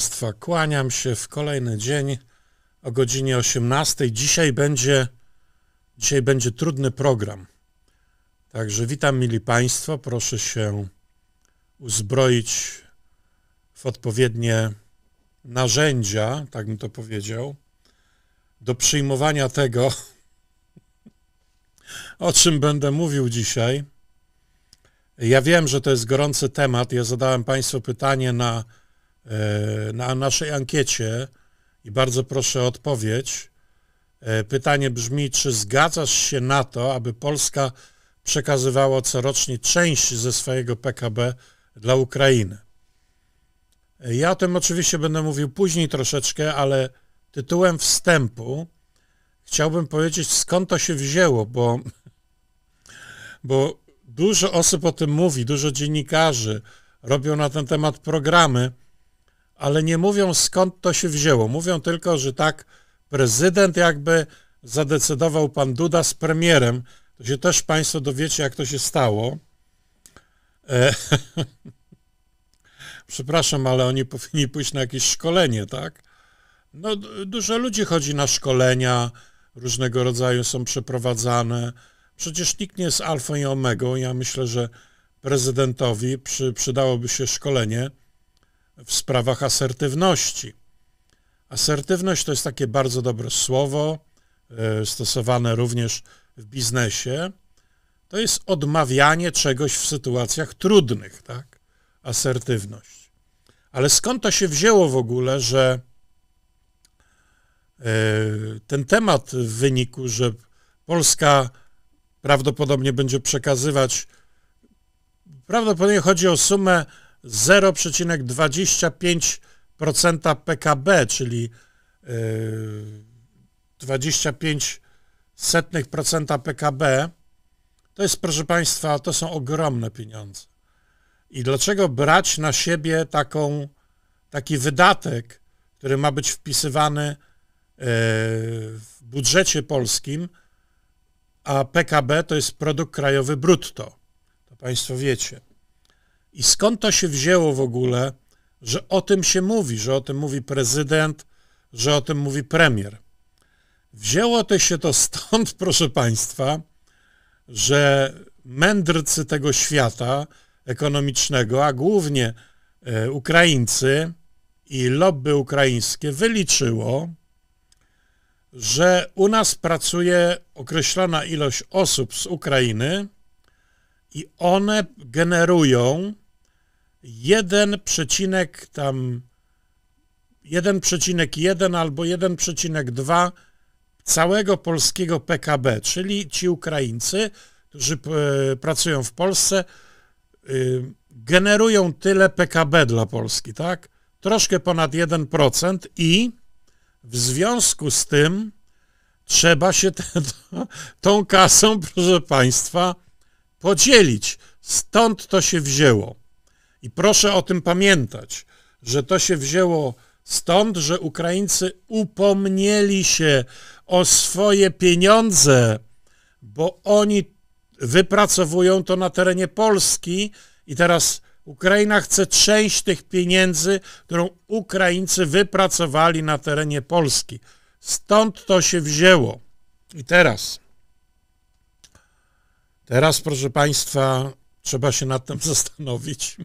Państwa. Kłaniam się w kolejny dzień o godzinie 18. Dzisiaj będzie, dzisiaj będzie trudny program. Także witam, mili Państwo. Proszę się uzbroić w odpowiednie narzędzia, tak bym to powiedział, do przyjmowania tego, o czym będę mówił dzisiaj. Ja wiem, że to jest gorący temat. Ja zadałem Państwu pytanie na E, na naszej ankiecie i bardzo proszę o odpowiedź. E, pytanie brzmi, czy zgadzasz się na to, aby Polska przekazywała corocznie część ze swojego PKB dla Ukrainy? E, ja o tym oczywiście będę mówił później troszeczkę, ale tytułem wstępu chciałbym powiedzieć, skąd to się wzięło, bo, bo dużo osób o tym mówi, dużo dziennikarzy robią na ten temat programy, ale nie mówią skąd to się wzięło. Mówią tylko, że tak prezydent jakby zadecydował pan Duda z premierem. To się też państwo dowiecie, jak to się stało. E Przepraszam, ale oni powinni pójść na jakieś szkolenie, tak? No, dużo ludzi chodzi na szkolenia, różnego rodzaju są przeprowadzane. Przecież nikt nie jest alfą i omegą. Ja myślę, że prezydentowi przy, przydałoby się szkolenie w sprawach asertywności. Asertywność to jest takie bardzo dobre słowo, e, stosowane również w biznesie. To jest odmawianie czegoś w sytuacjach trudnych, tak? Asertywność. Ale skąd to się wzięło w ogóle, że e, ten temat w wyniku, że Polska prawdopodobnie będzie przekazywać, prawdopodobnie chodzi o sumę 0,25% PKB, czyli 25 e, setnych procenta PKB, to jest, proszę Państwa, to są ogromne pieniądze. I dlaczego brać na siebie taką, taki wydatek, który ma być wpisywany e, w budżecie polskim, a PKB to jest produkt krajowy brutto. To Państwo wiecie. I skąd to się wzięło w ogóle, że o tym się mówi, że o tym mówi prezydent, że o tym mówi premier? Wzięło to się to stąd, proszę Państwa, że mędrcy tego świata ekonomicznego, a głównie e, Ukraińcy i lobby ukraińskie wyliczyło, że u nas pracuje określona ilość osób z Ukrainy i one generują 1, tam 1,1 albo 1,2 całego polskiego PKB, czyli ci Ukraińcy, którzy e, pracują w Polsce, y, generują tyle PKB dla Polski, tak? Troszkę ponad 1% i w związku z tym trzeba się te, tą kasą, proszę Państwa, podzielić. Stąd to się wzięło. I proszę o tym pamiętać, że to się wzięło stąd, że Ukraińcy upomnieli się o swoje pieniądze, bo oni wypracowują to na terenie Polski i teraz Ukraina chce część tych pieniędzy, którą Ukraińcy wypracowali na terenie Polski. Stąd to się wzięło. I teraz, teraz proszę Państwa, trzeba się nad tym zastanowić.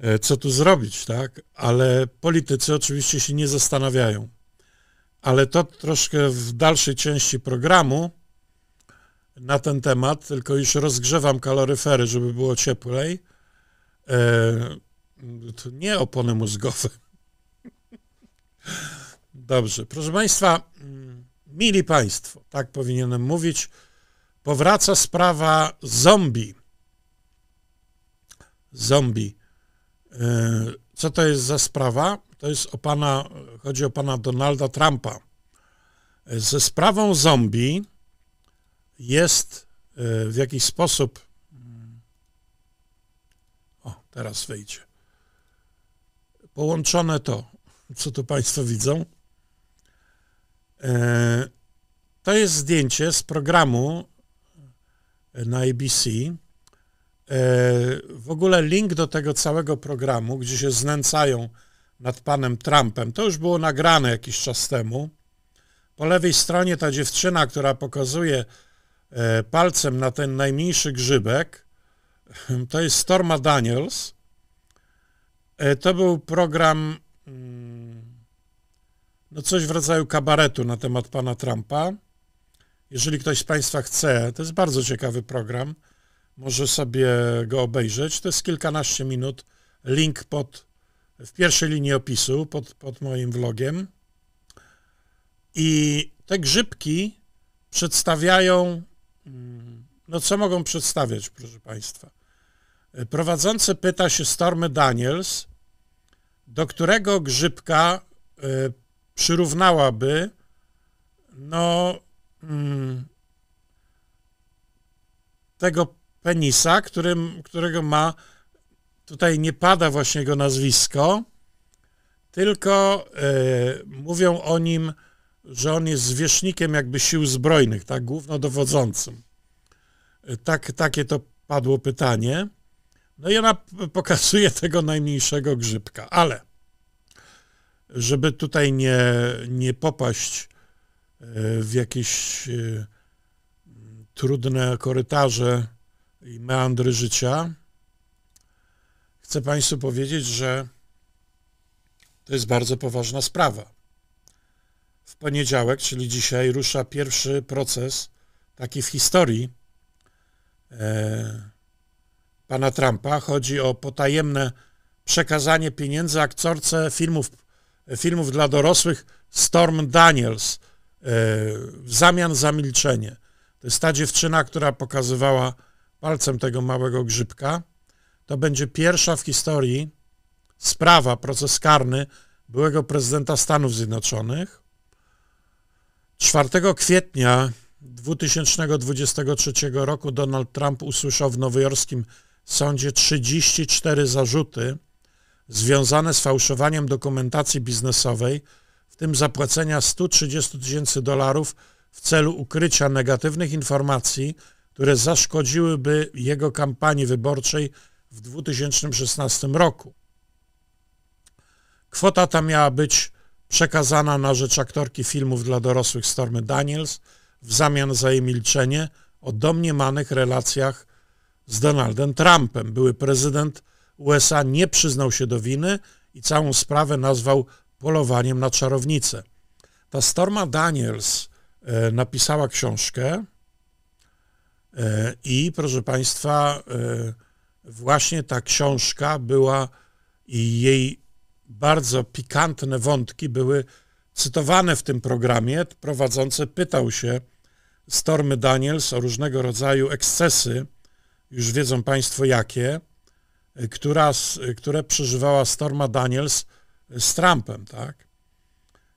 E, co tu zrobić, tak? Ale politycy oczywiście się nie zastanawiają. Ale to troszkę w dalszej części programu na ten temat, tylko już rozgrzewam kaloryfery, żeby było cieplej. E, to nie opony mózgowe. Dobrze, proszę Państwa, mili Państwo, tak powinienem mówić, powraca sprawa zombie. Zombie. E, co to jest za sprawa? To jest o pana, chodzi o pana Donalda Trumpa. E, ze sprawą zombie jest e, w jakiś sposób. O, teraz wejdzie. Połączone to, co tu Państwo widzą. To jest zdjęcie z programu na ABC, E, w ogóle link do tego całego programu, gdzie się znęcają nad panem Trumpem, to już było nagrane jakiś czas temu. Po lewej stronie ta dziewczyna, która pokazuje e, palcem na ten najmniejszy grzybek, to jest Storma Daniels. E, to był program, mm, no coś w rodzaju kabaretu na temat pana Trumpa. Jeżeli ktoś z Państwa chce, to jest bardzo ciekawy program może sobie go obejrzeć. To jest kilkanaście minut. Link pod, w pierwszej linii opisu, pod, pod moim vlogiem. I te grzybki przedstawiają, mm, no co mogą przedstawiać, proszę Państwa. Prowadzący pyta się Stormy Daniels, do którego grzybka e, przyrównałaby, no, mm, tego penisa, którym, którego ma, tutaj nie pada właśnie jego nazwisko, tylko y, mówią o nim, że on jest zwierzchnikiem jakby sił zbrojnych, tak, głównodowodzącym. E, tak, takie to padło pytanie. No i ona pokazuje tego najmniejszego grzybka, ale żeby tutaj nie, nie popaść e, w jakieś trudne korytarze i meandry życia, chcę Państwu powiedzieć, że to jest bardzo poważna sprawa. W poniedziałek, czyli dzisiaj, rusza pierwszy proces, taki w historii e, pana Trumpa. Chodzi o potajemne przekazanie pieniędzy aktorce filmów, filmów dla dorosłych Storm Daniels e, w zamian za milczenie. To jest ta dziewczyna, która pokazywała palcem tego małego grzybka, to będzie pierwsza w historii sprawa, proces karny byłego prezydenta Stanów Zjednoczonych. 4 kwietnia 2023 roku Donald Trump usłyszał w nowojorskim sądzie 34 zarzuty związane z fałszowaniem dokumentacji biznesowej, w tym zapłacenia 130 tysięcy dolarów w celu ukrycia negatywnych informacji które zaszkodziłyby jego kampanii wyborczej w 2016 roku. Kwota ta miała być przekazana na rzecz aktorki filmów dla dorosłych Stormy Daniels w zamian za jej milczenie o domniemanych relacjach z Donaldem Trumpem. Były prezydent USA nie przyznał się do winy i całą sprawę nazwał polowaniem na czarownicę. Ta Storma Daniels e, napisała książkę, E, I proszę Państwa, e, właśnie ta książka była i jej bardzo pikantne wątki były cytowane w tym programie. Prowadzący pytał się Stormy Daniels o różnego rodzaju ekscesy, już wiedzą Państwo jakie, e, która, które przeżywała Storma Daniels z Trumpem, tak?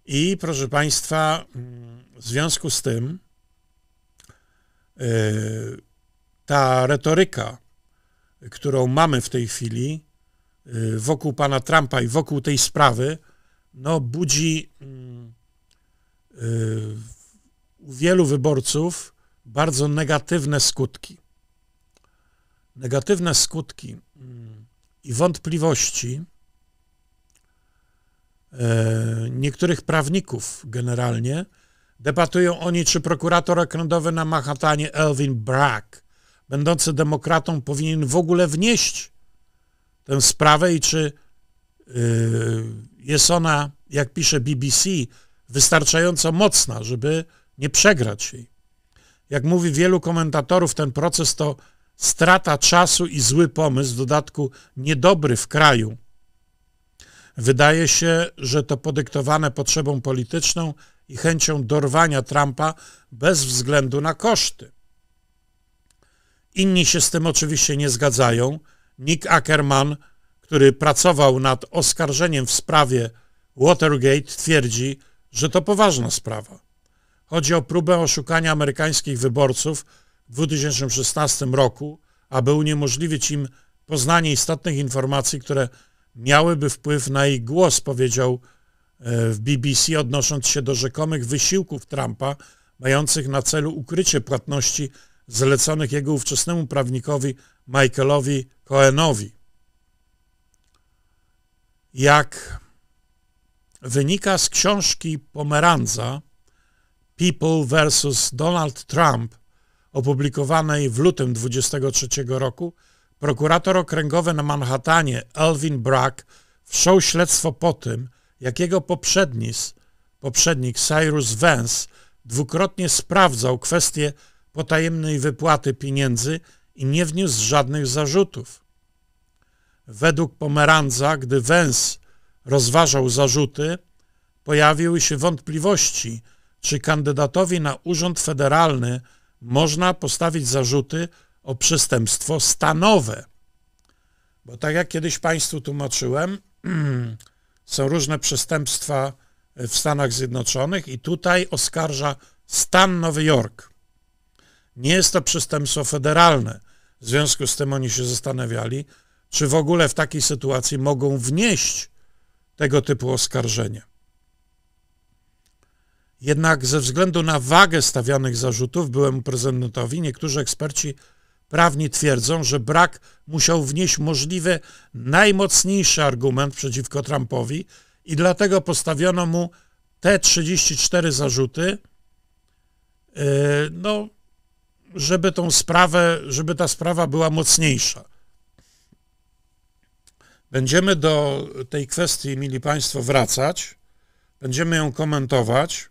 I proszę Państwa, mm, w związku z tym E, ta retoryka, którą mamy w tej chwili e, wokół pana Trumpa i wokół tej sprawy, no budzi mm, e, u wielu wyborców bardzo negatywne skutki. Negatywne skutki mm, i wątpliwości niektórych prawników generalnie, Debatują oni, czy prokurator okręgowy na Manhattanie Elvin Bragg, będący demokratą, powinien w ogóle wnieść tę sprawę i czy yy, jest ona, jak pisze BBC, wystarczająco mocna, żeby nie przegrać jej. Jak mówi wielu komentatorów, ten proces to strata czasu i zły pomysł, w dodatku niedobry w kraju. Wydaje się, że to podyktowane potrzebą polityczną, i chęcią dorwania Trumpa bez względu na koszty. Inni się z tym oczywiście nie zgadzają. Nick Ackerman, który pracował nad oskarżeniem w sprawie Watergate, twierdzi, że to poważna sprawa. Chodzi o próbę oszukania amerykańskich wyborców w 2016 roku, aby uniemożliwić im poznanie istotnych informacji, które miałyby wpływ na ich głos, powiedział w BBC odnosząc się do rzekomych wysiłków Trumpa mających na celu ukrycie płatności zleconych jego ówczesnemu prawnikowi Michaelowi Cohenowi. Jak wynika z książki Pomeranza People vs. Donald Trump, opublikowanej w lutym 2023 roku, prokurator okręgowy na Manhattanie Elvin Bragg wszczął śledztwo po tym, jak jego poprzednik, poprzednik Cyrus Vance dwukrotnie sprawdzał kwestię potajemnej wypłaty pieniędzy i nie wniósł żadnych zarzutów. Według Pomeranza, gdy Vance rozważał zarzuty, pojawiły się wątpliwości, czy kandydatowi na urząd federalny można postawić zarzuty o przestępstwo stanowe. Bo tak jak kiedyś Państwu tłumaczyłem, są różne przestępstwa e, w Stanach Zjednoczonych i tutaj oskarża stan Nowy Jork. Nie jest to przestępstwo federalne. W związku z tym oni się zastanawiali, czy w ogóle w takiej sytuacji mogą wnieść tego typu oskarżenie. Jednak ze względu na wagę stawianych zarzutów byłemu prezydentowi niektórzy eksperci Prawni twierdzą, że brak musiał wnieść możliwy najmocniejszy argument przeciwko Trumpowi i dlatego postawiono mu te 34 zarzuty, e, no, żeby tą sprawę, żeby ta sprawa była mocniejsza. Będziemy do tej kwestii, mili Państwo, wracać. Będziemy ją komentować.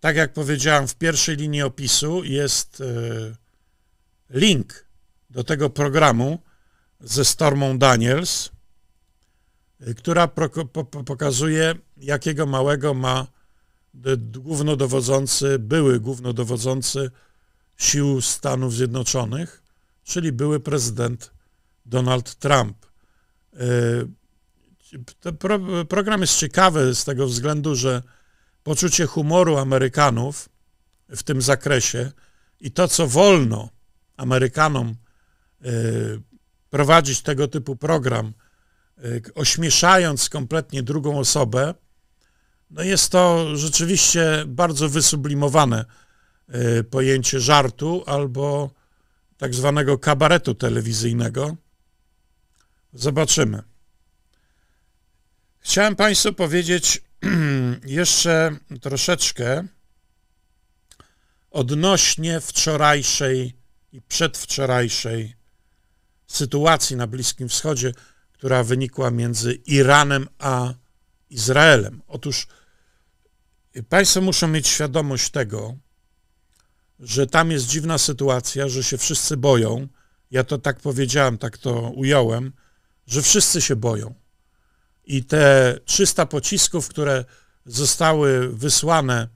Tak jak powiedziałem, w pierwszej linii opisu jest e, link do tego programu ze Stormą Daniels, y, która pokazuje, jakiego małego ma głównodowodzący, były głównodowodzący sił Stanów Zjednoczonych, czyli były prezydent Donald Trump. Y, program jest ciekawy z tego względu, że poczucie humoru Amerykanów w tym zakresie i to, co wolno Amerykanom e, prowadzić tego typu program, e, ośmieszając kompletnie drugą osobę, no jest to rzeczywiście bardzo wysublimowane e, pojęcie żartu albo tak zwanego kabaretu telewizyjnego. Zobaczymy. Chciałem Państwu powiedzieć jeszcze troszeczkę odnośnie wczorajszej i przedwczorajszej sytuacji na Bliskim Wschodzie, która wynikła między Iranem a Izraelem. Otóż y, państwo muszą mieć świadomość tego, że tam jest dziwna sytuacja, że się wszyscy boją. Ja to tak powiedziałem, tak to ująłem, że wszyscy się boją. I te 300 pocisków, które zostały wysłane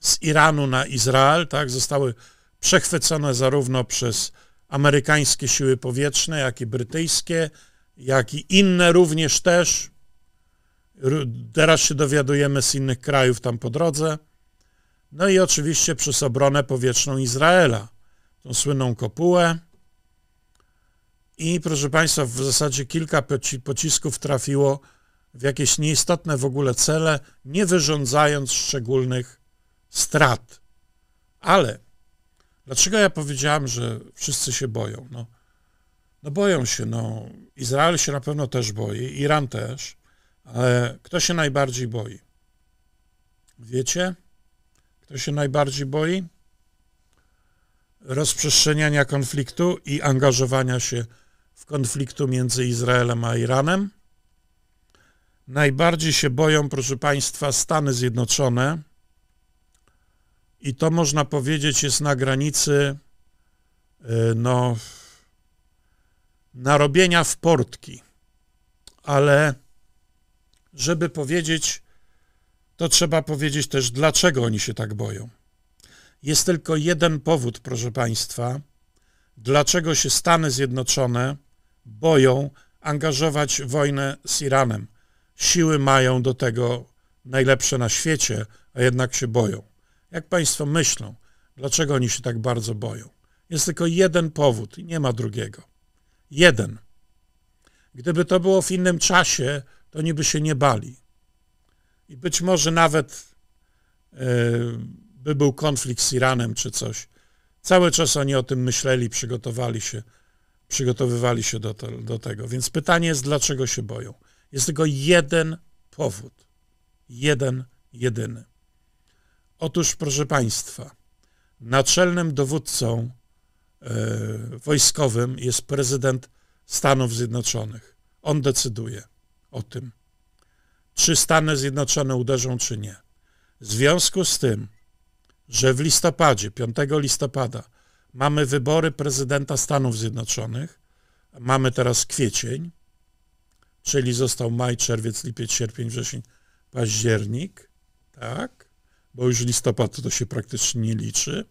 z Iranu na Izrael, tak, zostały przechwycone zarówno przez amerykańskie siły powietrzne, jak i brytyjskie, jak i inne również też. Teraz się dowiadujemy z innych krajów tam po drodze. No i oczywiście przez obronę powietrzną Izraela, tą słynną kopułę. I proszę Państwa, w zasadzie kilka pocisków trafiło w jakieś nieistotne w ogóle cele, nie wyrządzając szczególnych strat. Ale Dlaczego ja powiedziałem, że wszyscy się boją? No, no boją się, no. Izrael się na pewno też boi, Iran też, ale kto się najbardziej boi? Wiecie? Kto się najbardziej boi? Rozprzestrzeniania konfliktu i angażowania się w konfliktu między Izraelem a Iranem. Najbardziej się boją, proszę Państwa, Stany Zjednoczone, i to można powiedzieć jest na granicy e, no, narobienia w portki. Ale żeby powiedzieć, to trzeba powiedzieć też, dlaczego oni się tak boją. Jest tylko jeden powód, proszę Państwa, dlaczego się Stany Zjednoczone boją angażować wojnę z Iranem. Siły mają do tego najlepsze na świecie, a jednak się boją. Jak Państwo myślą, dlaczego oni się tak bardzo boją? Jest tylko jeden powód i nie ma drugiego. Jeden. Gdyby to było w innym czasie, to oni by się nie bali. I być może nawet yy, by był konflikt z Iranem czy coś. Cały czas oni o tym myśleli, przygotowali się, przygotowywali się do, to, do tego. Więc pytanie jest, dlaczego się boją? Jest tylko jeden powód. Jeden, jedyny. Otóż, proszę Państwa, naczelnym dowódcą e, wojskowym jest prezydent Stanów Zjednoczonych. On decyduje o tym, czy Stany Zjednoczone uderzą, czy nie. W związku z tym, że w listopadzie, 5 listopada, mamy wybory prezydenta Stanów Zjednoczonych, mamy teraz kwiecień, czyli został maj, czerwiec, lipiec, sierpień, wrzesień, październik, tak? bo już listopad to się praktycznie nie liczy.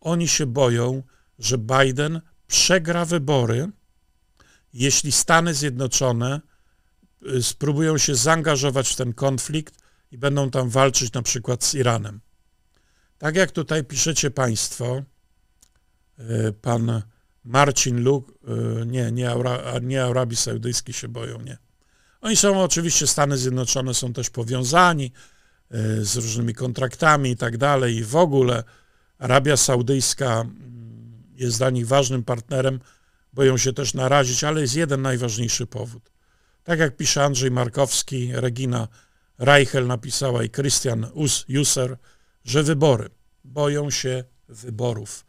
Oni się boją, że Biden przegra wybory, jeśli Stany Zjednoczone y, spróbują się zaangażować w ten konflikt i będą tam walczyć na przykład z Iranem. Tak jak tutaj piszecie Państwo, y, pan Marcin Luk, y, nie, nie, nie Arabii Saudyjskiej się boją, nie. Oni są oczywiście, Stany Zjednoczone są też powiązani, E, z różnymi kontraktami i tak dalej. I w ogóle Arabia Saudyjska mm, jest dla nich ważnym partnerem, boją się też narazić, ale jest jeden najważniejszy powód. Tak jak pisze Andrzej Markowski, Regina Reichel napisała i Christian User, że wybory. Boją się wyborów.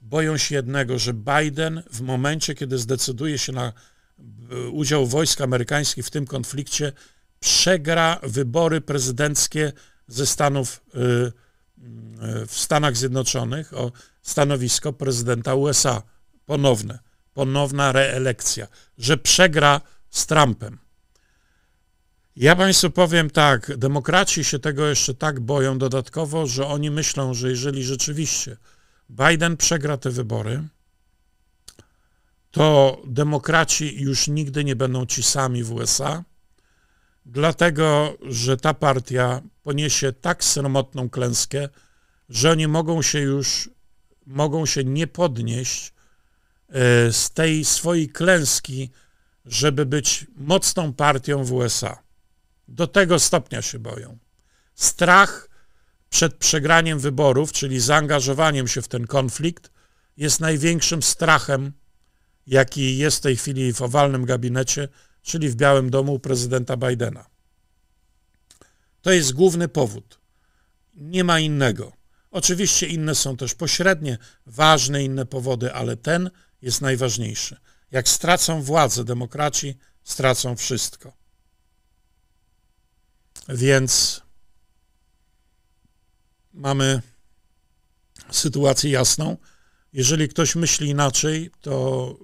Boją się jednego, że Biden w momencie, kiedy zdecyduje się na e, udział wojsk amerykańskich w tym konflikcie, przegra wybory prezydenckie ze Stanów, y, y, w Stanach Zjednoczonych o stanowisko prezydenta USA. Ponowne, ponowna reelekcja, że przegra z Trumpem. Ja Państwu powiem tak, demokraci się tego jeszcze tak boją dodatkowo, że oni myślą, że jeżeli rzeczywiście Biden przegra te wybory, to demokraci już nigdy nie będą ci sami w USA, dlatego że ta partia poniesie tak sromotną klęskę, że oni mogą się już, mogą się nie podnieść e, z tej swojej klęski, żeby być mocną partią w USA. Do tego stopnia się boją. Strach przed przegraniem wyborów, czyli zaangażowaniem się w ten konflikt, jest największym strachem, jaki jest w tej chwili w owalnym gabinecie czyli w Białym Domu prezydenta Bidena. To jest główny powód. Nie ma innego. Oczywiście inne są też pośrednie, ważne inne powody, ale ten jest najważniejszy. Jak stracą władzę demokraci, stracą wszystko. Więc mamy sytuację jasną. Jeżeli ktoś myśli inaczej, to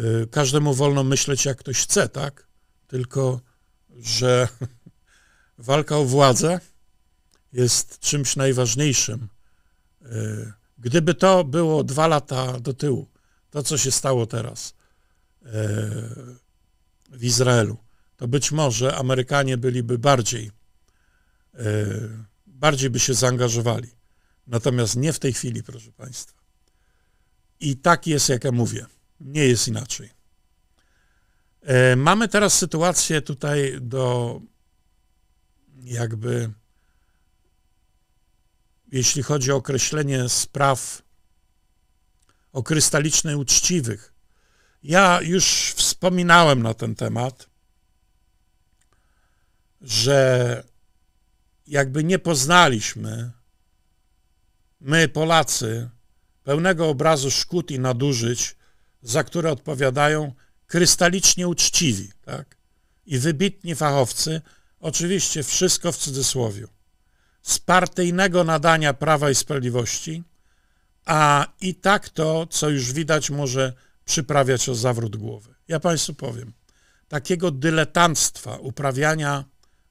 Y, każdemu wolno myśleć jak ktoś chce, tak? Tylko, że walka o władzę jest czymś najważniejszym. Y, gdyby to było dwa lata do tyłu, to co się stało teraz y, w Izraelu, to być może Amerykanie byliby bardziej, bardziej by się zaangażowali. Natomiast nie w tej chwili, proszę Państwa. I tak jest, jak ja mówię nie jest inaczej. E, mamy teraz sytuację tutaj do jakby, jeśli chodzi o określenie spraw o krystalicznej uczciwych. Ja już wspominałem na ten temat, że jakby nie poznaliśmy, my Polacy, pełnego obrazu szkód i nadużyć, za które odpowiadają krystalicznie uczciwi tak? i wybitni fachowcy, oczywiście wszystko w cudzysłowie, z partyjnego nadania Prawa i Sprawiedliwości, a i tak to, co już widać, może przyprawiać o zawrót głowy. Ja Państwu powiem, takiego dyletanstwa uprawiania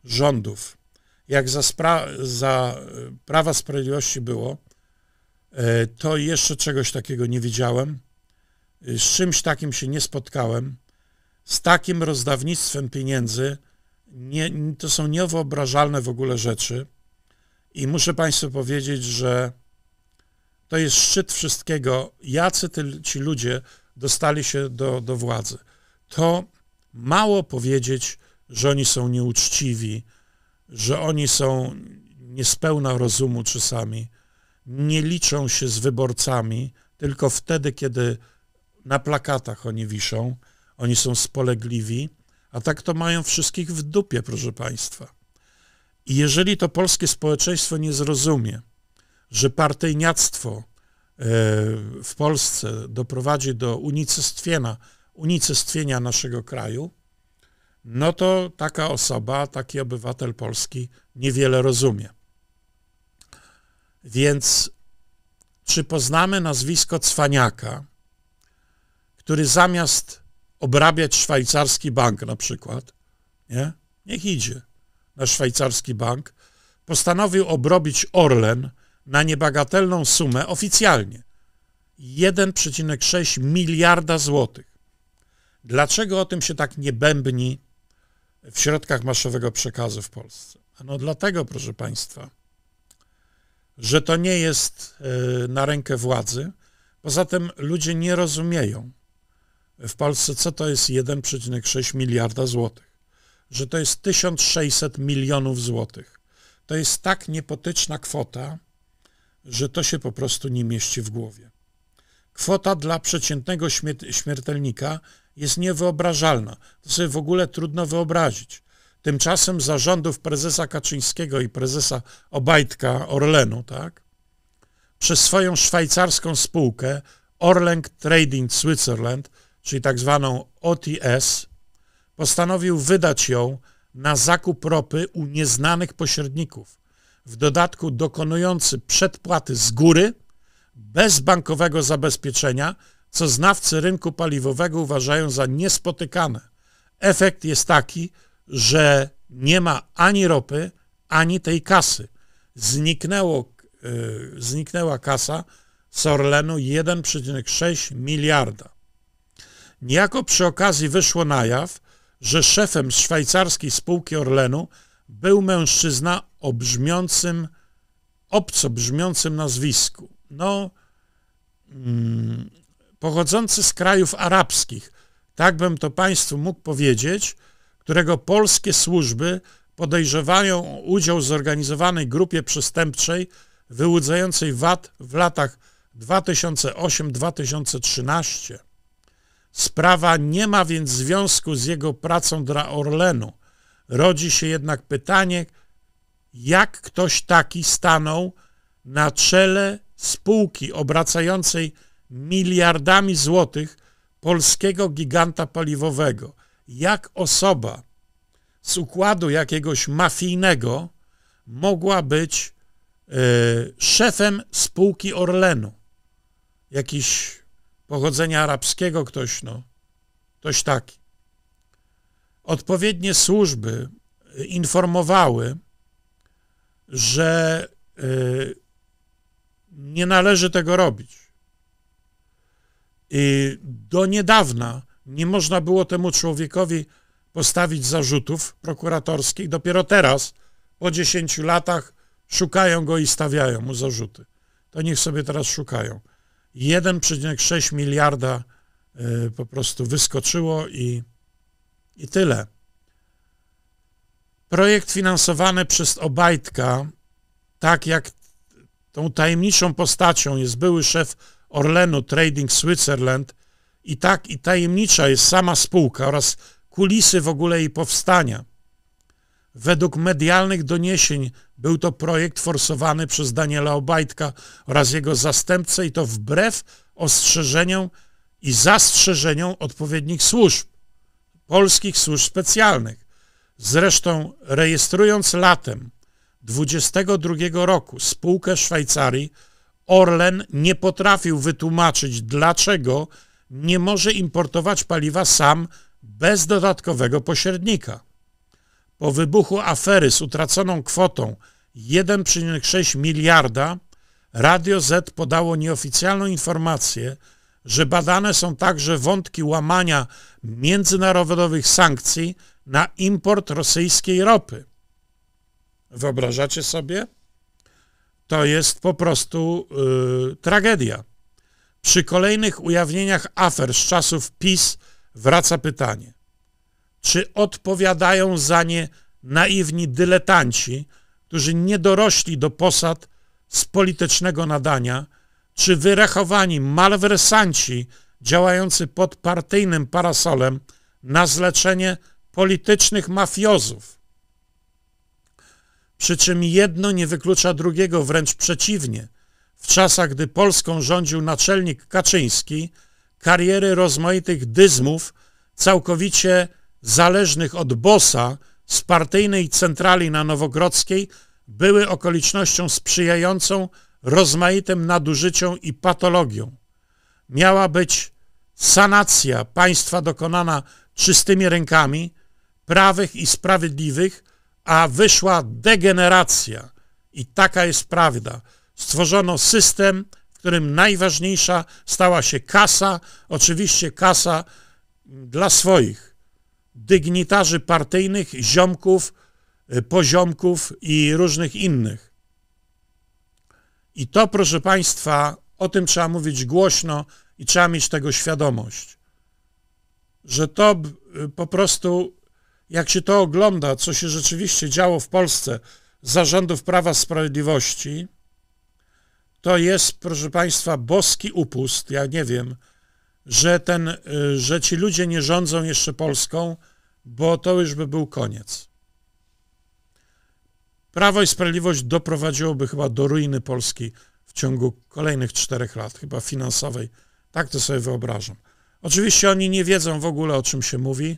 rządów, jak za, spra- za e, Prawa Sprawiedliwości było, e, to jeszcze czegoś takiego nie widziałem Y, z czymś takim się nie spotkałem. Z takim rozdawnictwem pieniędzy nie, to są niewyobrażalne w ogóle rzeczy. I muszę Państwu powiedzieć, że to jest szczyt wszystkiego, jacy ty, ci ludzie dostali się do, do władzy. To mało powiedzieć, że oni są nieuczciwi, że oni są niespełna rozumu czasami, nie liczą się z wyborcami, tylko wtedy, kiedy na plakatach oni wiszą, oni są spolegliwi, a tak to mają wszystkich w dupie, proszę Państwa. I jeżeli to polskie społeczeństwo nie zrozumie, że partyjniactwo e, w Polsce doprowadzi do unicestwienia, unicestwienia naszego kraju, no to taka osoba, taki obywatel Polski niewiele rozumie. Więc czy poznamy nazwisko cwaniaka, który zamiast obrabiać szwajcarski bank na przykład, nie? niech idzie na szwajcarski bank, postanowił obrobić Orlen na niebagatelną sumę oficjalnie 1,6 miliarda złotych. Dlaczego o tym się tak nie bębni w środkach masowego przekazu w Polsce? No dlatego, proszę Państwa, że to nie jest e, na rękę władzy. Poza tym ludzie nie rozumieją, w Polsce co to jest 1,6 miliarda złotych, że to jest 1600 milionów złotych. To jest tak niepotyczna kwota, że to się po prostu nie mieści w głowie. Kwota dla przeciętnego śmiertelnika jest niewyobrażalna. To sobie w ogóle trudno wyobrazić. Tymczasem zarządów prezesa Kaczyńskiego i prezesa Obajtka Orlenu, tak, przez swoją szwajcarską spółkę Orlen Trading Switzerland czyli tak zwaną OTS, postanowił wydać ją na zakup ropy u nieznanych pośredników. W dodatku dokonujący przedpłaty z góry, bez bankowego zabezpieczenia, co znawcy rynku paliwowego uważają za niespotykane. Efekt jest taki, że nie ma ani ropy, ani tej kasy. Zniknęło, yy, zniknęła kasa Sorlenu 1,6 miliarda. Niejako przy okazji wyszło na jaw, że szefem szwajcarskiej spółki Orlenu był mężczyzna o brzmiącym, obco brzmiącym nazwisku. No, mm, pochodzący z krajów arabskich, tak bym to Państwu mógł powiedzieć, którego polskie służby podejrzewają udział w zorganizowanej grupie przestępczej wyłudzającej VAT w latach 2008-2013. Sprawa nie ma więc związku z jego pracą dla Orlenu. Rodzi się jednak pytanie, jak ktoś taki stanął na czele spółki obracającej miliardami złotych polskiego giganta paliwowego. Jak osoba z układu jakiegoś mafijnego mogła być e, szefem spółki Orlenu? Jakiś pochodzenia arabskiego ktoś, no, ktoś taki. Odpowiednie służby e, informowały, że e, nie należy tego robić. I do niedawna nie można było temu człowiekowi postawić zarzutów prokuratorskich. Dopiero teraz, po 10 latach, szukają go i stawiają mu zarzuty. To niech sobie teraz szukają. 1,6 miliarda y, po prostu wyskoczyło i, i tyle. Projekt finansowany przez Obajtka, tak jak tą tajemniczą postacią jest były szef Orlenu Trading Switzerland i tak i tajemnicza jest sama spółka oraz kulisy w ogóle jej powstania. Według medialnych doniesień był to projekt forsowany przez Daniela Obajtka oraz jego zastępcę i to wbrew ostrzeżeniom i zastrzeżeniom odpowiednich służb, polskich służb specjalnych. Zresztą rejestrując latem 22 roku spółkę Szwajcarii, Orlen nie potrafił wytłumaczyć, dlaczego nie może importować paliwa sam bez dodatkowego pośrednika. Po wybuchu afery z utraconą kwotą 1,6 miliarda, Radio Z podało nieoficjalną informację, że badane są także wątki łamania międzynarodowych sankcji na import rosyjskiej ropy. Wyobrażacie sobie? To jest po prostu yy, tragedia. Przy kolejnych ujawnieniach afer z czasów PiS wraca pytanie: czy odpowiadają za nie naiwni dyletanci, którzy nie dorośli do posad z politycznego nadania, czy wyrachowani malwersanci działający pod partyjnym parasolem na zleczenie politycznych mafiozów. Przy czym jedno nie wyklucza drugiego, wręcz przeciwnie. W czasach, gdy Polską rządził naczelnik Kaczyński, kariery rozmaitych dyzmów całkowicie zależnych od Bosa z partyjnej centrali na Nowogrodzkiej były okolicznością sprzyjającą rozmaitym nadużyciom i patologiom. Miała być sanacja państwa dokonana czystymi rękami, prawych i sprawiedliwych, a wyszła degeneracja. I taka jest prawda. Stworzono system, w którym najważniejsza stała się kasa, oczywiście kasa dla swoich dygnitarzy partyjnych, ziomków, y, poziomków i różnych innych. I to, proszę Państwa, o tym trzeba mówić głośno i trzeba mieć tego świadomość, że to y, po prostu, jak się to ogląda, co się rzeczywiście działo w Polsce za rządów Prawa Sprawiedliwości, to jest, proszę Państwa, boski upust. Ja nie wiem, że, ten, y, że ci ludzie nie rządzą jeszcze Polską, bo to już by był koniec. Prawo i Sprawiedliwość doprowadziłoby chyba do ruiny Polski w ciągu kolejnych czterech lat, chyba finansowej. Tak to sobie wyobrażam. Oczywiście oni nie wiedzą w ogóle, o czym się mówi.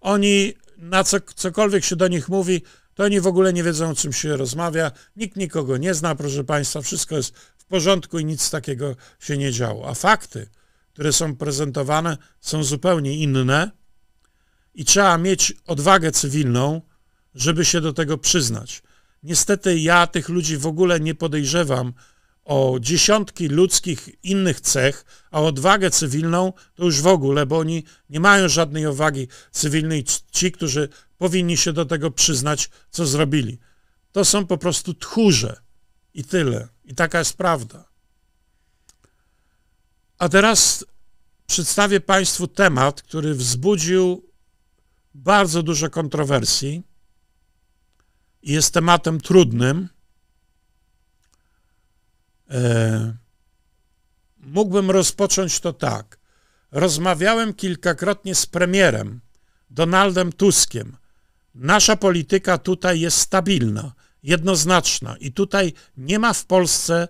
Oni, na co, cokolwiek się do nich mówi, to oni w ogóle nie wiedzą, o czym się rozmawia. Nikt nikogo nie zna, proszę Państwa, wszystko jest w porządku i nic takiego się nie działo. A fakty, które są prezentowane, są zupełnie inne i trzeba mieć odwagę cywilną, żeby się do tego przyznać. Niestety ja tych ludzi w ogóle nie podejrzewam o dziesiątki ludzkich innych cech, a odwagę cywilną to już w ogóle, bo oni nie mają żadnej odwagi cywilnej, ci, którzy powinni się do tego przyznać, co zrobili. To są po prostu tchórze i tyle. I taka jest prawda. A teraz przedstawię Państwu temat, który wzbudził bardzo dużo kontrowersji i jest tematem trudnym. E, mógłbym rozpocząć to tak. Rozmawiałem kilkakrotnie z premierem Donaldem Tuskiem. Nasza polityka tutaj jest stabilna, jednoznaczna i tutaj nie ma w Polsce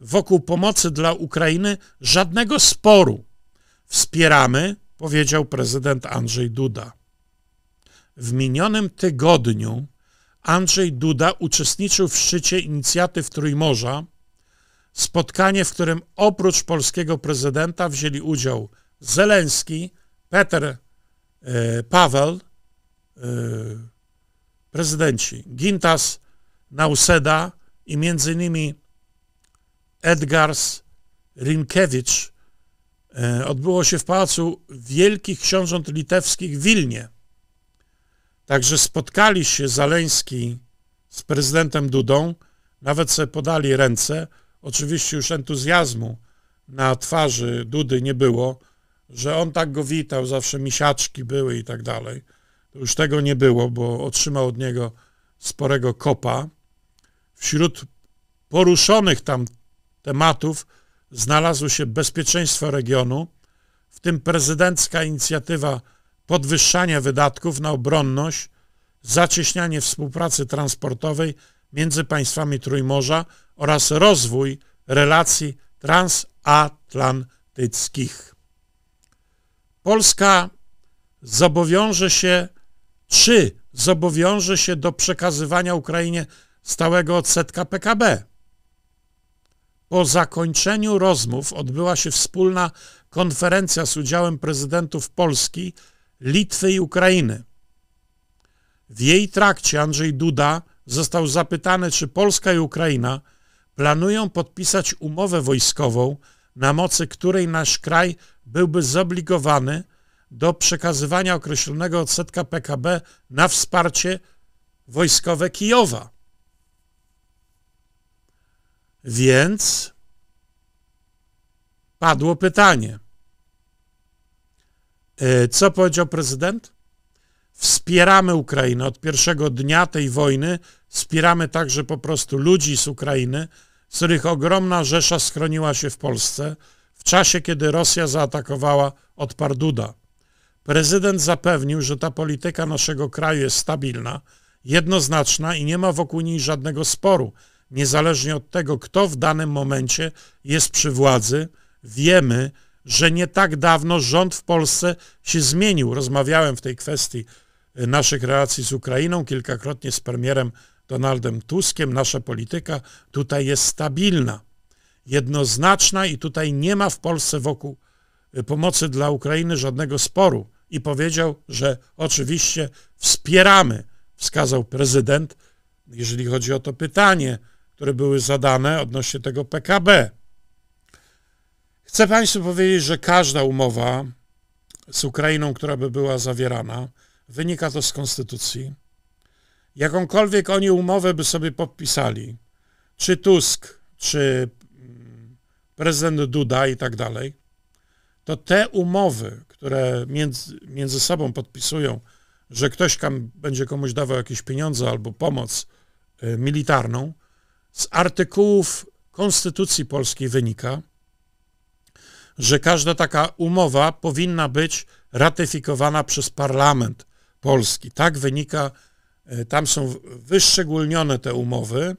wokół pomocy dla Ukrainy żadnego sporu. Wspieramy, powiedział prezydent Andrzej Duda. W minionym tygodniu Andrzej Duda uczestniczył w szczycie inicjatyw Trójmorza, spotkanie, w którym oprócz polskiego prezydenta wzięli udział Zeleński, Peter e, Paweł, e, prezydenci Gintas Nauseda i między innymi Edgars Rinkiewicz e, odbyło się w Pałacu Wielkich Książąt Litewskich w Wilnie. Także spotkali się Zaleński z prezydentem Dudą, nawet sobie podali ręce. Oczywiście już entuzjazmu na twarzy Dudy nie było, że on tak go witał, zawsze misiaczki były i tak dalej. To już tego nie było, bo otrzymał od niego sporego kopa. Wśród poruszonych tam tematów znalazło się bezpieczeństwo regionu, w tym prezydencka inicjatywa podwyższania wydatków na obronność, zacieśnianie współpracy transportowej między państwami Trójmorza oraz rozwój relacji transatlantyckich. Polska zobowiąże się, czy zobowiąże się do przekazywania Ukrainie stałego odsetka PKB? Po zakończeniu rozmów odbyła się wspólna konferencja z udziałem prezydentów Polski, Litwy i Ukrainy. W jej trakcie Andrzej Duda został zapytany, czy Polska i Ukraina planują podpisać umowę wojskową, na mocy której nasz kraj byłby zobligowany do przekazywania określonego odsetka PKB na wsparcie wojskowe Kijowa. Więc padło pytanie. E, co powiedział prezydent? Wspieramy Ukrainę. Od pierwszego dnia tej wojny wspieramy także po prostu ludzi z Ukrainy, z których ogromna rzesza schroniła się w Polsce w czasie, kiedy Rosja zaatakowała od Parduda. Prezydent zapewnił, że ta polityka naszego kraju jest stabilna, jednoznaczna i nie ma wokół niej żadnego sporu niezależnie od tego, kto w danym momencie jest przy władzy, wiemy, że nie tak dawno rząd w Polsce się zmienił. Rozmawiałem w tej kwestii y, naszych relacji z Ukrainą kilkakrotnie z premierem Donaldem Tuskiem. Nasza polityka tutaj jest stabilna, jednoznaczna i tutaj nie ma w Polsce wokół y, pomocy dla Ukrainy żadnego sporu. I powiedział, że oczywiście wspieramy, wskazał prezydent, jeżeli chodzi o to pytanie które były zadane odnośnie tego PKB. Chcę Państwu powiedzieć, że każda umowa z Ukrainą, która by była zawierana, wynika to z konstytucji. Jakąkolwiek oni umowę by sobie podpisali, czy Tusk, czy mm, prezydent Duda i tak dalej, to te umowy, które między, między sobą podpisują, że ktoś tam będzie komuś dawał jakieś pieniądze albo pomoc y, militarną, z artykułów Konstytucji Polskiej wynika, że każda taka umowa powinna być ratyfikowana przez parlament polski. Tak wynika, e, tam są wyszczególnione te umowy,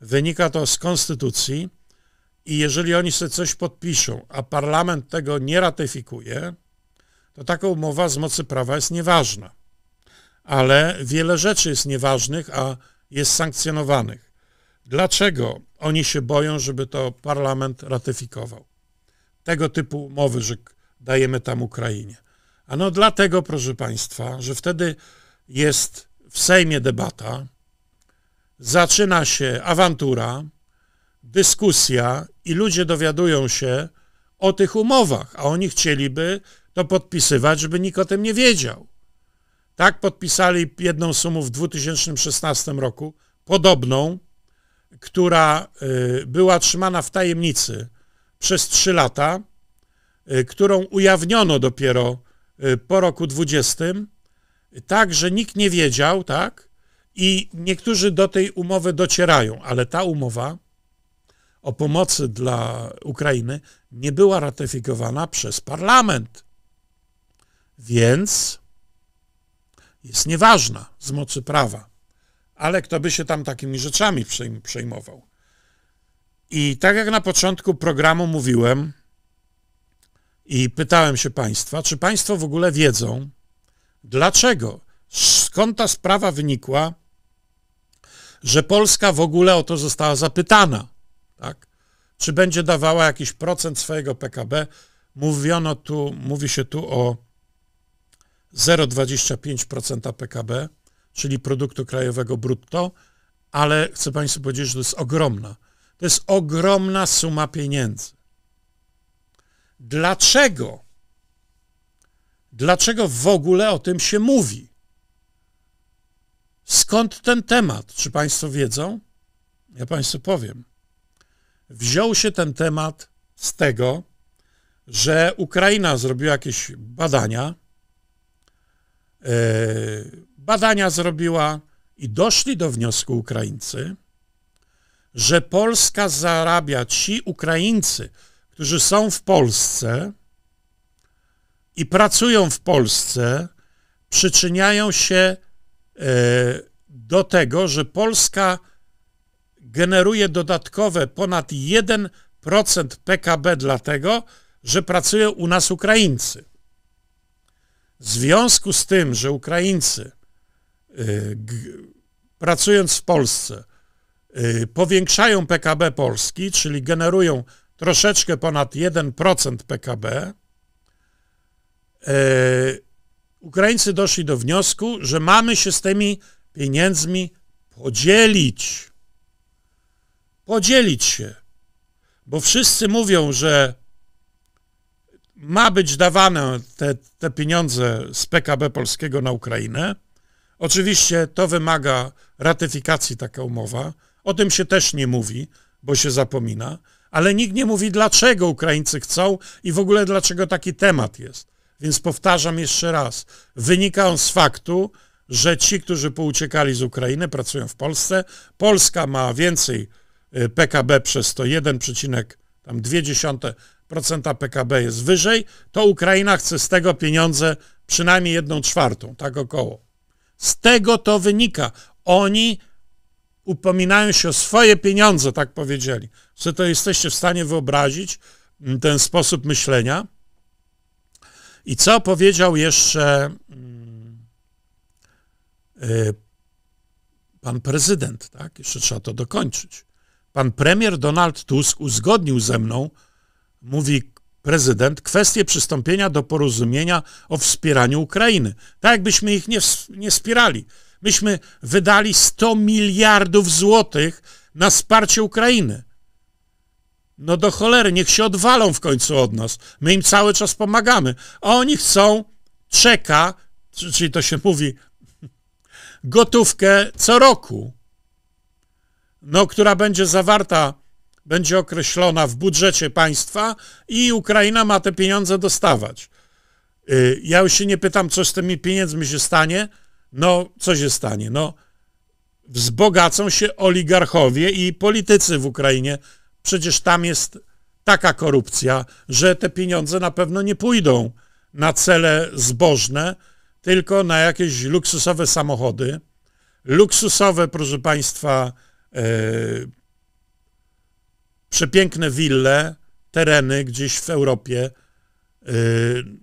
wynika to z konstytucji i jeżeli oni sobie coś podpiszą, a parlament tego nie ratyfikuje, to taka umowa z mocy prawa jest nieważna. Ale wiele rzeczy jest nieważnych, a jest sankcjonowanych. Dlaczego oni się boją, żeby to parlament ratyfikował? Tego typu umowy, że dajemy tam Ukrainie. Ano dlatego, proszę Państwa, że wtedy jest w Sejmie debata, zaczyna się awantura, dyskusja i ludzie dowiadują się o tych umowach, a oni chcieliby to podpisywać, żeby nikt o tym nie wiedział. Tak podpisali jedną sumę w 2016 roku, podobną, która y, była trzymana w tajemnicy przez trzy lata, y, którą ujawniono dopiero y, po roku 20, tak, że nikt nie wiedział, tak? I niektórzy do tej umowy docierają, ale ta umowa o pomocy dla Ukrainy nie była ratyfikowana przez parlament. Więc jest nieważna z mocy prawa ale kto by się tam takimi rzeczami przejmował. I tak jak na początku programu mówiłem i pytałem się Państwa, czy Państwo w ogóle wiedzą, dlaczego, skąd ta sprawa wynikła, że Polska w ogóle o to została zapytana, tak? Czy będzie dawała jakiś procent swojego PKB? Mówiono tu, mówi się tu o 0,25% PKB czyli produktu krajowego brutto, ale chcę Państwu powiedzieć, że to jest ogromna. To jest ogromna suma pieniędzy. Dlaczego? Dlaczego w ogóle o tym się mówi? Skąd ten temat? Czy Państwo wiedzą? Ja Państwu powiem. Wziął się ten temat z tego, że Ukraina zrobiła jakieś badania, yy, badania zrobiła i doszli do wniosku Ukraińcy, że Polska zarabia ci Ukraińcy, którzy są w Polsce i pracują w Polsce, przyczyniają się e, do tego, że Polska generuje dodatkowe ponad 1% PKB dlatego, że pracują u nas Ukraińcy. W związku z tym, że Ukraińcy pracując w Polsce, y, powiększają PKB Polski, czyli generują troszeczkę ponad 1% PKB, e, Ukraińcy doszli do wniosku, że mamy się z tymi pieniędzmi podzielić. Podzielić się. Bo wszyscy mówią, że ma być dawane te, te pieniądze z PKB polskiego na Ukrainę, Oczywiście to wymaga ratyfikacji taka umowa. O tym się też nie mówi, bo się zapomina, ale nikt nie mówi, dlaczego Ukraińcy chcą i w ogóle dlaczego taki temat jest. Więc powtarzam jeszcze raz. Wynika on z faktu, że ci, którzy pouciekali z Ukrainy, pracują w Polsce. Polska ma więcej y, PKB przez to 1,2% PKB jest wyżej, to Ukraina chce z tego pieniądze przynajmniej jedną czwartą, tak około. Z tego to wynika. Oni upominają się o swoje pieniądze, tak powiedzieli. Czy to jesteście w stanie wyobrazić mm, ten sposób myślenia? I co powiedział jeszcze mm, y, pan prezydent, tak? Jeszcze trzeba to dokończyć. Pan premier Donald Tusk uzgodnił ze mną, mówi, prezydent kwestię przystąpienia do porozumienia o wspieraniu Ukrainy. Tak jakbyśmy ich nie, nie wspierali. Myśmy wydali 100 miliardów złotych na wsparcie Ukrainy. No do cholery, niech się odwalą w końcu od nas. My im cały czas pomagamy. A oni chcą czeka, czyli to się mówi, gotówkę co roku, no, która będzie zawarta będzie określona w budżecie państwa i Ukraina ma te pieniądze dostawać. Y, ja już się nie pytam, co z tymi pieniędzmi się stanie. No, co się stanie? No, wzbogacą się oligarchowie i politycy w Ukrainie. Przecież tam jest taka korupcja, że te pieniądze na pewno nie pójdą na cele zbożne, tylko na jakieś luksusowe samochody, luksusowe, proszę Państwa, e, przepiękne wille, tereny gdzieś w Europie, y,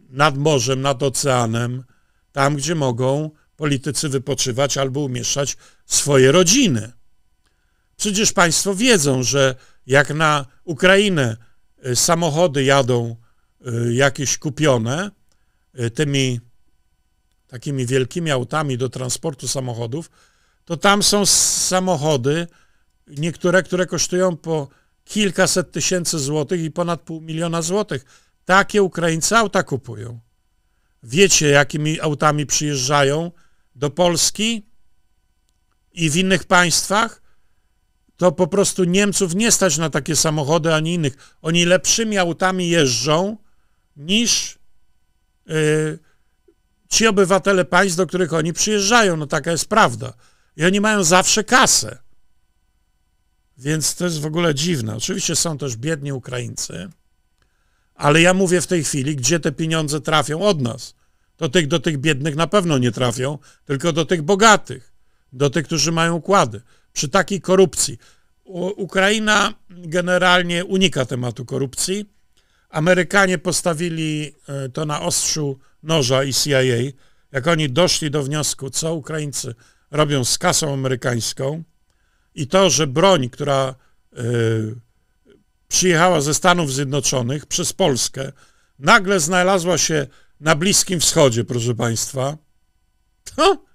nad morzem, nad oceanem, tam gdzie mogą politycy wypoczywać albo umieszczać swoje rodziny. Przecież Państwo wiedzą, że jak na Ukrainę y, samochody jadą y, jakieś kupione tymi takimi wielkimi autami do transportu samochodów, to tam są samochody, niektóre, które kosztują po kilkaset tysięcy złotych i ponad pół miliona złotych. Takie Ukraińcy auta kupują. Wiecie, jakimi autami przyjeżdżają do Polski i w innych państwach? To po prostu Niemców nie stać na takie samochody ani innych. Oni lepszymi autami jeżdżą niż yy, ci obywatele państw, do których oni przyjeżdżają. No taka jest prawda. I oni mają zawsze kasę. Więc to jest w ogóle dziwne. Oczywiście są też biedni Ukraińcy, ale ja mówię w tej chwili, gdzie te pieniądze trafią od nas. Do tych, do tych biednych na pewno nie trafią, tylko do tych bogatych, do tych, którzy mają układy. Przy takiej korupcji. Ukraina generalnie unika tematu korupcji. Amerykanie postawili e, to na ostrzu noża i CIA. Jak oni doszli do wniosku, co Ukraińcy robią z kasą amerykańską, i to, że broń, która e, przyjechała ze Stanów Zjednoczonych przez Polskę, nagle znalazła się na Bliskim Wschodzie, proszę Państwa. to no,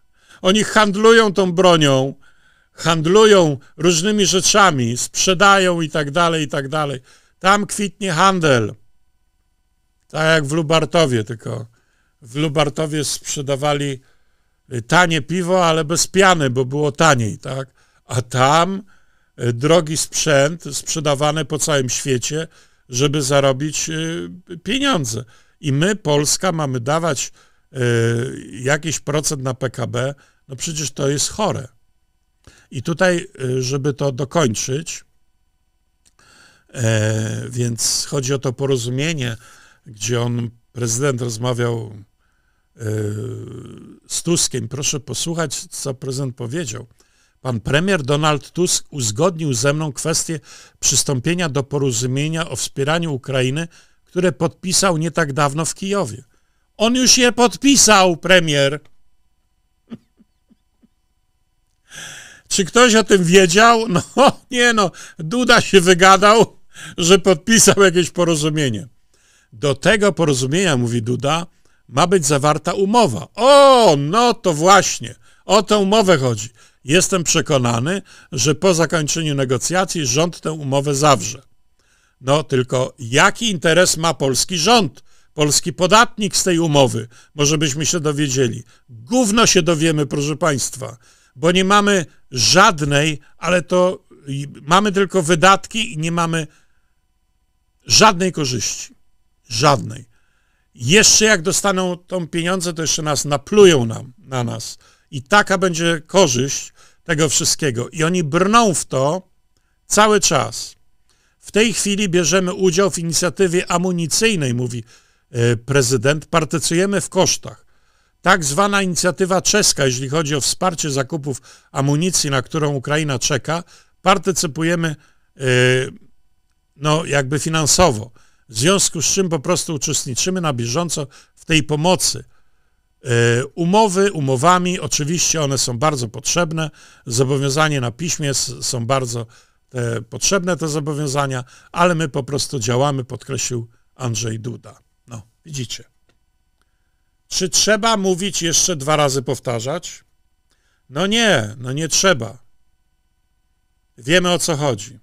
Oni handlują tą bronią, handlują różnymi rzeczami, sprzedają i tak dalej, i tak dalej. Tam kwitnie handel. Tak jak w Lubartowie, tylko w Lubartowie sprzedawali tanie piwo, ale bez piany, bo było taniej, tak? a tam e, drogi sprzęt sprzedawany po całym świecie, żeby zarobić e, pieniądze. I my, Polska, mamy dawać e, jakiś procent na PKB, no przecież to jest chore. I tutaj, żeby to dokończyć, więc chodzi o to porozumienie, gdzie on, prezydent rozmawiał z Tuskiem. Proszę posłuchać, co prezydent powiedział. Pan premier Donald Tusk uzgodnił ze mną kwestię przystąpienia do porozumienia o wspieraniu Ukrainy, które podpisał nie tak dawno w Kijowie. On już je podpisał, premier. Czy ktoś o tym wiedział? No nie no, Duda się wygadał, że podpisał jakieś porozumienie. Do tego porozumienia, mówi Duda, ma być zawarta umowa. O, no to właśnie, o tę umowę chodzi. Jestem przekonany, że po zakończeniu negocjacji rząd tę umowę zawrze. No tylko jaki interes ma polski rząd? Polski podatnik z tej umowy, może byśmy się dowiedzieli. Gówno się dowiemy, proszę Państwa, bo nie mamy żadnej, ale to mamy tylko wydatki i nie mamy żadnej korzyści. Żadnej. Jeszcze jak dostaną tą pieniądze, to jeszcze nas naplują nam, na nas. I taka będzie korzyść tego wszystkiego. I oni brną w to cały czas. W tej chwili bierzemy udział w inicjatywie amunicyjnej, mówi e, prezydent, partycyjemy w kosztach. Tak zwana inicjatywa czeska, jeśli chodzi o wsparcie zakupów amunicji, na którą Ukraina czeka, partycypujemy e, no, jakby finansowo. W związku z czym po prostu uczestniczymy na bieżąco w tej pomocy. E, umowy, umowami, oczywiście one są bardzo potrzebne, zobowiązanie na piśmie są bardzo te, potrzebne te zobowiązania, ale my po prostu działamy, podkreślił Andrzej Duda. No, widzicie. Czy trzeba mówić jeszcze dwa razy powtarzać? No nie, no nie trzeba. Wiemy o co chodzi.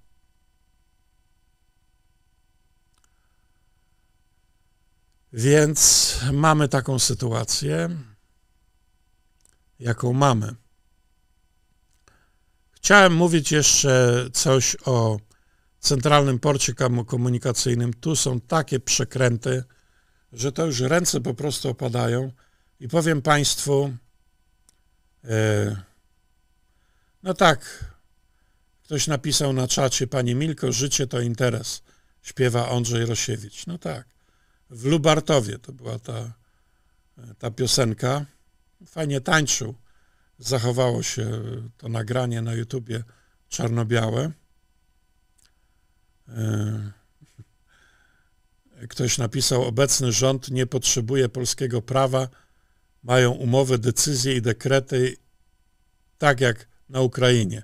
Więc mamy taką sytuację, jaką mamy. Chciałem mówić jeszcze coś o centralnym porcie komunikacyjnym. Tu są takie przekręty, że to już ręce po prostu opadają. I powiem Państwu, e, no tak, ktoś napisał na czacie, Pani Milko, życie to interes, śpiewa Andrzej Rosiewicz. No tak w Lubartowie. To była ta, ta piosenka. Fajnie tańczył. Zachowało się to nagranie na YouTubie czarno-białe. E, ktoś napisał, obecny rząd nie potrzebuje polskiego prawa, mają umowy, decyzje i dekrety tak jak na Ukrainie.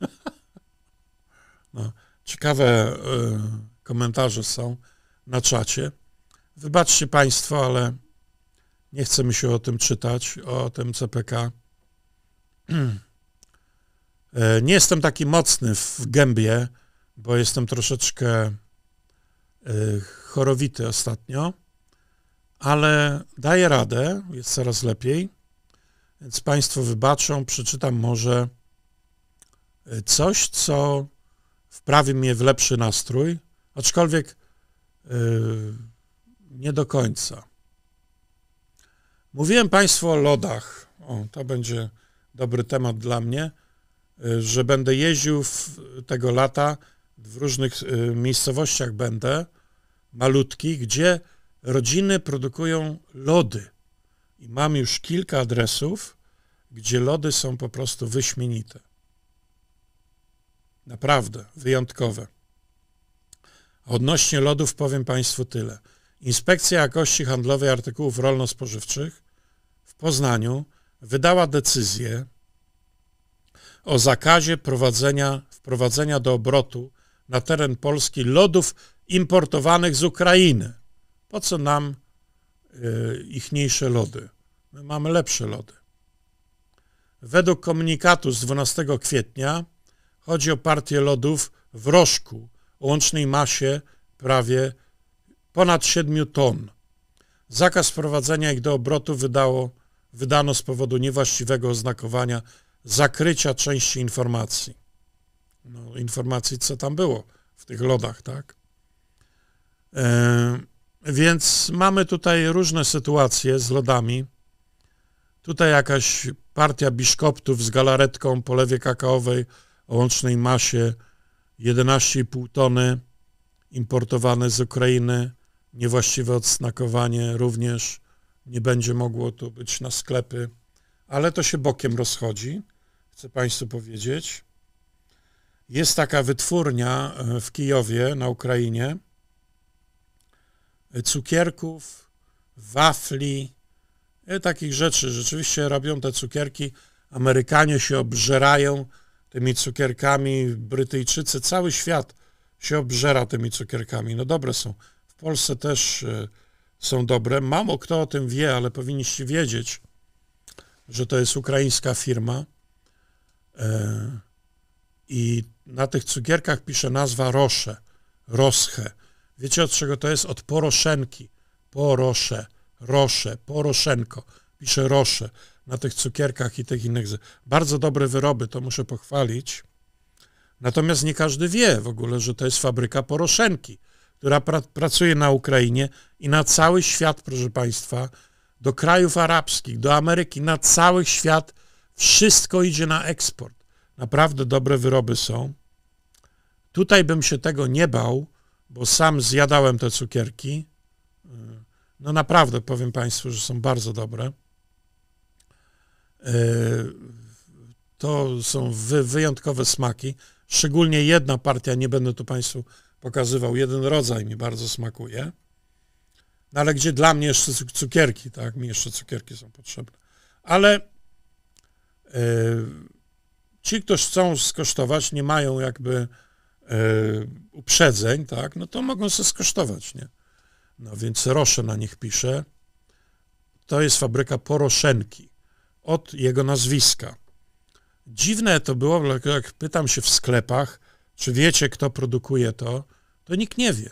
No, ciekawe e, komentarze są na czacie. Wybaczcie Państwo, ale nie chcę mi się o tym czytać, o tym CPK. E, nie jestem taki mocny w gębie, bo jestem troszeczkę e, chorowity ostatnio, ale daję radę, jest coraz lepiej, więc Państwo wybaczą, przeczytam może e, coś, co wprawi mnie w lepszy nastrój, aczkolwiek nie do końca. Mówiłem Państwu o lodach. O, to będzie dobry temat dla mnie, y, że będę jeździł tego lata w różnych y, miejscowościach będę, malutki, gdzie rodziny produkują lody. I mam już kilka adresów, gdzie lody są po prostu wyśmienite. Naprawdę, wyjątkowe. A odnośnie lodów powiem Państwu tyle – Inspekcja Jakości Handlowej Artykułów Rolno-Spożywczych w Poznaniu wydała decyzję o zakazie prowadzenia, wprowadzenia do obrotu na teren Polski lodów importowanych z Ukrainy. Po co nam y, ichniejsze lody? My mamy lepsze lody. Według komunikatu z 12 kwietnia chodzi o partię lodów w rożku o łącznej masie prawie ponad 7 ton. Zakaz wprowadzenia ich do obrotu wydało, wydano z powodu niewłaściwego oznakowania zakrycia części informacji. No, informacji, co tam było w tych lodach, tak? E, więc mamy tutaj różne sytuacje z lodami. Tutaj jakaś partia biszkoptów z galaretką po lewie kakaowej o łącznej masie 11,5 tony importowane z Ukrainy niewłaściwe odsnakowanie również nie będzie mogło tu być na sklepy, ale to się bokiem rozchodzi, chcę Państwu powiedzieć. Jest taka wytwórnia e, w Kijowie na Ukrainie e, cukierków, wafli, e, takich rzeczy. Rzeczywiście robią te cukierki. Amerykanie się obżerają tymi cukierkami, Brytyjczycy, cały świat się obżera tymi cukierkami. No dobre są. W Polsce też e, są dobre. Mało kto o tym wie, ale powinniście wiedzieć, że to jest ukraińska firma e, i na tych cukierkach pisze nazwa Rosze, Rosche. Wiecie od czego to jest? Od poroszenki. Porosze, Rosze, Poroszenko. Pisze Rosze na tych cukierkach i tych innych. Bardzo dobre wyroby, to muszę pochwalić. Natomiast nie każdy wie w ogóle, że to jest fabryka poroszenki która pra pracuje na Ukrainie i na cały świat, proszę Państwa, do krajów arabskich, do Ameryki, na cały świat. Wszystko idzie na eksport. Naprawdę dobre wyroby są. Tutaj bym się tego nie bał, bo sam zjadałem te cukierki. No naprawdę powiem Państwu, że są bardzo dobre. E, to są wyjątkowe smaki. Szczególnie jedna partia, nie będę tu Państwu pokazywał. Jeden rodzaj mi bardzo smakuje. No ale gdzie dla mnie jeszcze cukierki, tak? Mi jeszcze cukierki są potrzebne. Ale e, ci, którzy chcą skosztować, nie mają jakby e, uprzedzeń, tak? No to mogą sobie skosztować, nie? No więc Rosze na nich pisze. To jest fabryka Poroszenki. Od jego nazwiska. Dziwne to było, jak pytam się w sklepach, czy wiecie, kto produkuje to, to nikt nie wie.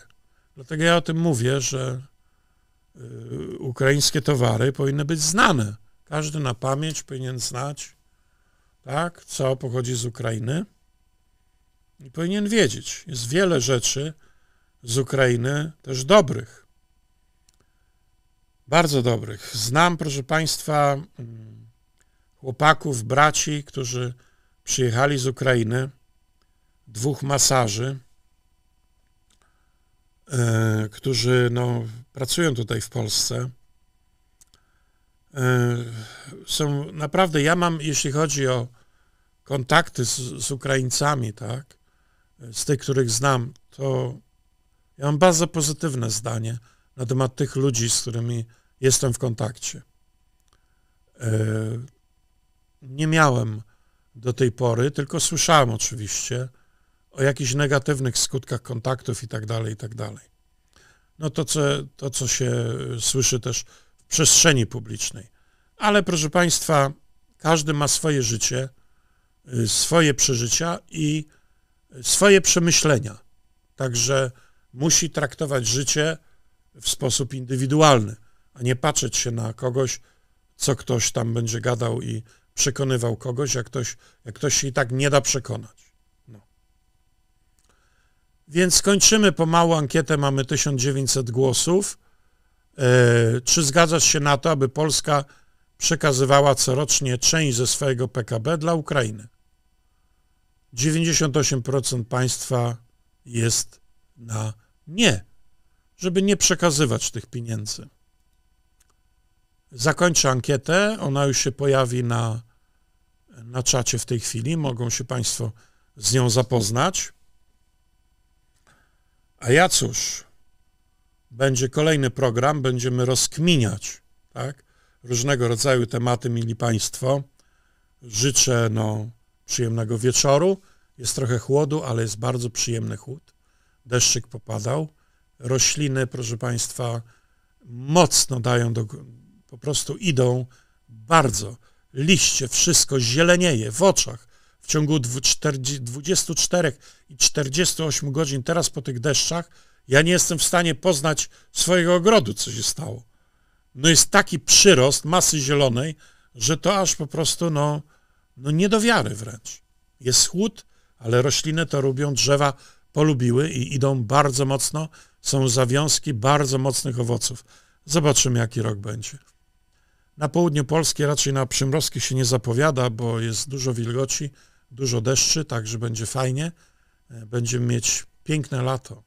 Dlatego ja o tym mówię, że y, ukraińskie towary powinny być znane. Każdy na pamięć powinien znać, tak, co pochodzi z Ukrainy i powinien wiedzieć. Jest wiele rzeczy z Ukrainy też dobrych. Bardzo dobrych. Znam, proszę Państwa, mm, chłopaków, braci, którzy przyjechali z Ukrainy, dwóch masaży. E, którzy no, pracują tutaj w Polsce, e, są naprawdę, ja mam, jeśli chodzi o kontakty z, z Ukraińcami, tak, z tych, których znam, to ja mam bardzo pozytywne zdanie na temat tych ludzi, z którymi jestem w kontakcie. E, nie miałem do tej pory, tylko słyszałem oczywiście, o jakichś negatywnych skutkach kontaktów i tak dalej, i tak dalej. No to co, to, co się y, słyszy też w przestrzeni publicznej. Ale proszę Państwa, każdy ma swoje życie, y, swoje przeżycia i y, swoje przemyślenia. Także musi traktować życie w sposób indywidualny, a nie patrzeć się na kogoś, co ktoś tam będzie gadał i przekonywał kogoś, jak ktoś, jak ktoś się i tak nie da przekonać. Więc kończymy pomału ankietę, mamy 1900 głosów. E, czy zgadzasz się na to, aby Polska przekazywała corocznie część ze swojego PKB dla Ukrainy? 98% państwa jest na nie, żeby nie przekazywać tych pieniędzy. Zakończę ankietę, ona już się pojawi na, na czacie w tej chwili, mogą się Państwo z nią zapoznać. A ja cóż, będzie kolejny program, będziemy rozkminiać tak? różnego rodzaju tematy, mili Państwo. Życzę no, przyjemnego wieczoru. Jest trochę chłodu, ale jest bardzo przyjemny chłód. Deszczyk popadał. Rośliny, proszę Państwa, mocno dają, do, po prostu idą bardzo. Liście, wszystko zielenieje w oczach ciągu 24 i 48 godzin teraz po tych deszczach, ja nie jestem w stanie poznać swojego ogrodu, co się stało. No jest taki przyrost masy zielonej, że to aż po prostu no, no nie do wiary wręcz. Jest chłód, ale rośliny to lubią, drzewa polubiły i idą bardzo mocno. Są zawiązki bardzo mocnych owoców. Zobaczymy, jaki rok będzie. Na południu Polski raczej na przymrozki się nie zapowiada, bo jest dużo wilgoci dużo deszczy, także będzie fajnie. E, będziemy mieć piękne lato.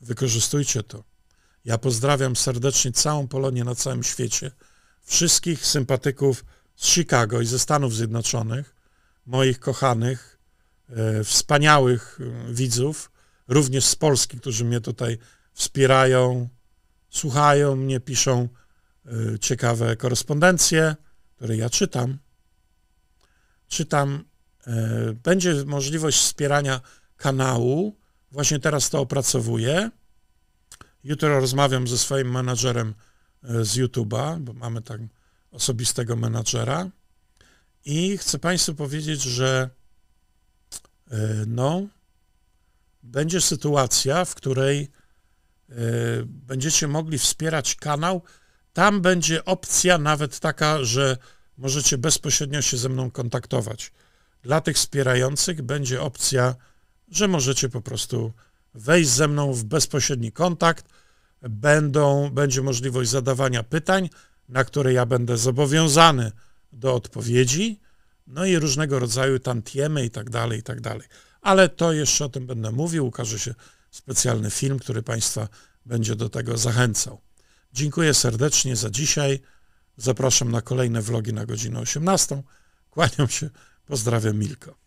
Wykorzystujcie to. Ja pozdrawiam serdecznie całą Polonię na całym świecie, wszystkich sympatyków z Chicago i ze Stanów Zjednoczonych, moich kochanych, e, wspaniałych e, widzów, również z Polski, którzy mnie tutaj wspierają, słuchają mnie, piszą ciekawe korespondencje, które ja czytam czy tam e, będzie możliwość wspierania kanału. Właśnie teraz to opracowuję. Jutro rozmawiam ze swoim menadżerem e, z YouTube'a, bo mamy tam osobistego menadżera. I chcę Państwu powiedzieć, że e, no, będzie sytuacja, w której będziecie mogli wspierać kanał. Tam będzie opcja nawet taka, że możecie bezpośrednio się ze mną kontaktować. Dla tych wspierających będzie opcja, że możecie po prostu wejść ze mną w bezpośredni kontakt. Będą, będzie możliwość zadawania pytań, na które ja będę zobowiązany do odpowiedzi, no i różnego rodzaju tantiemy i tak dalej, i tak dalej. Ale to jeszcze o tym będę mówił, ukaże się specjalny film, który Państwa będzie do tego zachęcał. Dziękuję serdecznie za dzisiaj. Zapraszam na kolejne vlogi na godzinę 18. Kłaniam się, pozdrawiam Milko.